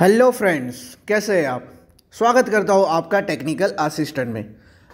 hello friends कैसे हैं आप स्वागत करता हूँ आपका टेक्निकल असिस्टेंट में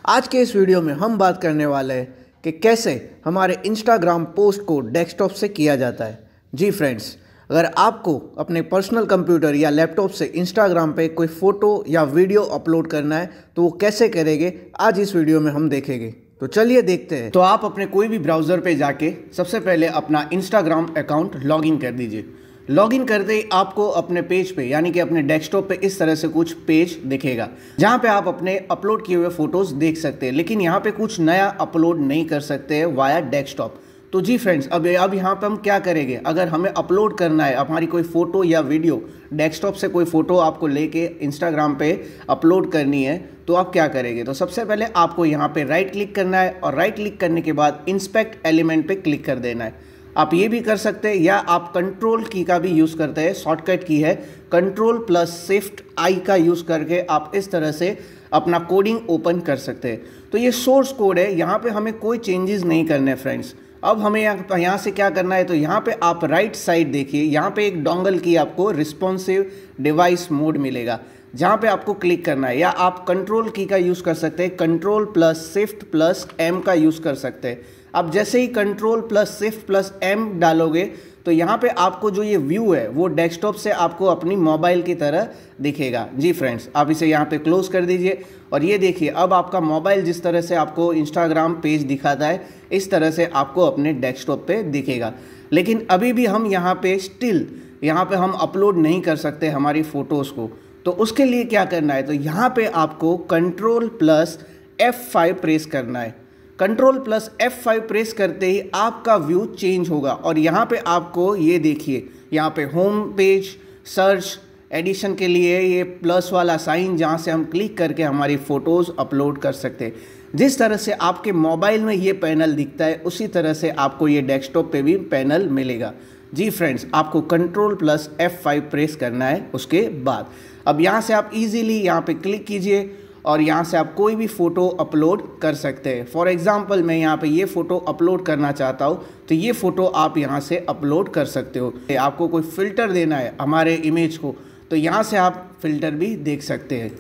आज के इस वीडियो में हम बात करने वाले हैं कि कैसे हमारे इंस्टाग्राम पोस्ट को डेस्कटॉप से किया जाता है जी फ्रेंड्स अगर आपको अपने पर्सनल कंप्यूटर या लैपटॉप से इंस्टाग्राम पे कोई फ़ोटो या वीडियो अपलोड करना है तो वो कैसे करेंगे आज इस वीडियो में हम देखेंगे तो चलिए देखते हैं तो आप अपने कोई भी ब्राउज़र पे जाके सबसे पहले अपना इंस्टाग्राम अकाउंट लॉगिन कर दीजिए लॉगिन करते ही आपको अपने पेज पे यानी कि अपने डेस्कटॉप पे इस तरह से कुछ पेज दिखेगा जहाँ पे आप अपने अपलोड किए हुए फ़ोटोज़ देख सकते हैं लेकिन यहाँ पे कुछ नया अपलोड नहीं कर सकते वाया डेस्कटॉप तो जी फ्रेंड्स अब अब यहाँ पर हम क्या करेंगे अगर हमें अपलोड करना है हमारी कोई फ़ोटो या वीडियो डेस्कटॉप से कोई फ़ोटो आपको लेके इंस्टाग्राम पे अपलोड करनी है तो आप क्या करेंगे तो सबसे पहले आपको यहाँ पे राइट क्लिक करना है और राइट क्लिक करने के बाद इंस्पेक्ट एलिमेंट पे क्लिक कर देना है आप ये भी कर सकते हैं या आप कंट्रोल की का भी यूज़ करते हैं शॉर्टकट की है कंट्रोल प्लस शिफ्ट आई का यूज़ करके आप इस तरह से अपना कोडिंग ओपन कर सकते हैं तो ये सोर्स कोड है यहाँ पे हमें कोई चेंजेस नहीं करने फ्रेंड्स अब हमें यहाँ यहाँ से क्या करना है तो यहाँ पे आप राइट साइड देखिए यहाँ पे एक डोंगल की आपको रिस्पॉन्सिव डिवाइस मोड मिलेगा जहाँ पे आपको क्लिक करना है या आप कंट्रोल की का यूज़ कर सकते हैं control plus shift plus M का यूज़ कर सकते हैं आप जैसे ही control plus shift plus M डालोगे तो यहाँ पे आपको जो ये व्यू है वो डेस्कटॉप से आपको अपनी मोबाइल की तरह दिखेगा जी फ्रेंड्स आप इसे यहाँ पे क्लोज कर दीजिए और ये देखिए अब आपका मोबाइल जिस तरह से आपको इंस्टाग्राम पेज दिखाता है इस तरह से आपको अपने डेस्कटॉप पे दिखेगा लेकिन अभी भी हम यहाँ पे स्टिल यहाँ पे हम अपलोड नहीं कर सकते हमारी फ़ोटोज़ को तो उसके लिए क्या करना है तो यहाँ पर आपको कंट्रोल प्लस एफ़ प्रेस करना है कंट्रोल प्लस F5 प्रेस करते ही आपका व्यू चेंज होगा और यहाँ पे आपको ये देखिए यहाँ पे होम पेज सर्च एडिशन के लिए ये प्लस वाला साइन जहाँ से हम क्लिक करके हमारी फ़ोटोज़ अपलोड कर सकते हैं जिस तरह से आपके मोबाइल में ये पैनल दिखता है उसी तरह से आपको ये डेस्कटॉप पे भी पैनल मिलेगा जी फ्रेंड्स आपको कंट्रोल प्लस F5 प्रेस करना है उसके बाद अब यहाँ से आप इजीली यहाँ पे क्लिक कीजिए और यहाँ से आप कोई भी फ़ोटो अपलोड कर सकते हैं फॉर एग्ज़ाम्पल मैं यहाँ पे ये फ़ोटो अपलोड करना चाहता हूँ तो ये फ़ोटो आप यहाँ से अपलोड कर सकते हो आपको कोई फ़िल्टर देना है हमारे इमेज को तो यहाँ से आप फ़िल्टर भी देख सकते हैं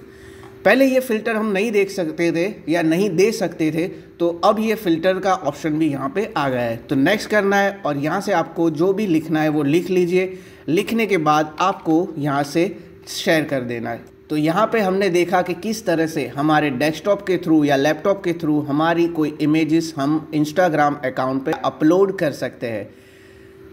पहले ये फ़िल्टर हम नहीं देख सकते थे या नहीं दे सकते थे तो अब ये फ़िल्टर का ऑप्शन भी यहाँ पे आ गया है तो नेक्स्ट करना है और यहाँ से आपको जो भी लिखना है वो लिख लीजिए लिखने के बाद आपको यहाँ से शेयर कर देना है तो यहाँ पे हमने देखा कि किस तरह से हमारे डेस्कटॉप के थ्रू या लैपटॉप के थ्रू हमारी कोई इमेजेस हम इंस्टाग्राम अकाउंट पे अपलोड कर सकते हैं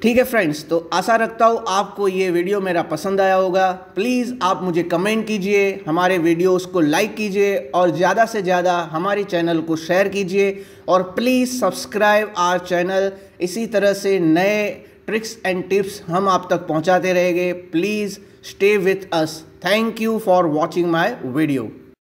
ठीक है फ्रेंड्स तो आशा रखता हूँ आपको ये वीडियो मेरा पसंद आया होगा प्लीज़ आप मुझे कमेंट कीजिए हमारे वीडियोस को लाइक कीजिए और ज़्यादा से ज़्यादा हमारे चैनल को शेयर कीजिए और प्लीज़ सब्सक्राइब आर चैनल इसी तरह से नए ट्रिक्स एंड टिप्स हम आप तक पहुंचाते रहेंगे please stay with us thank you for watching my video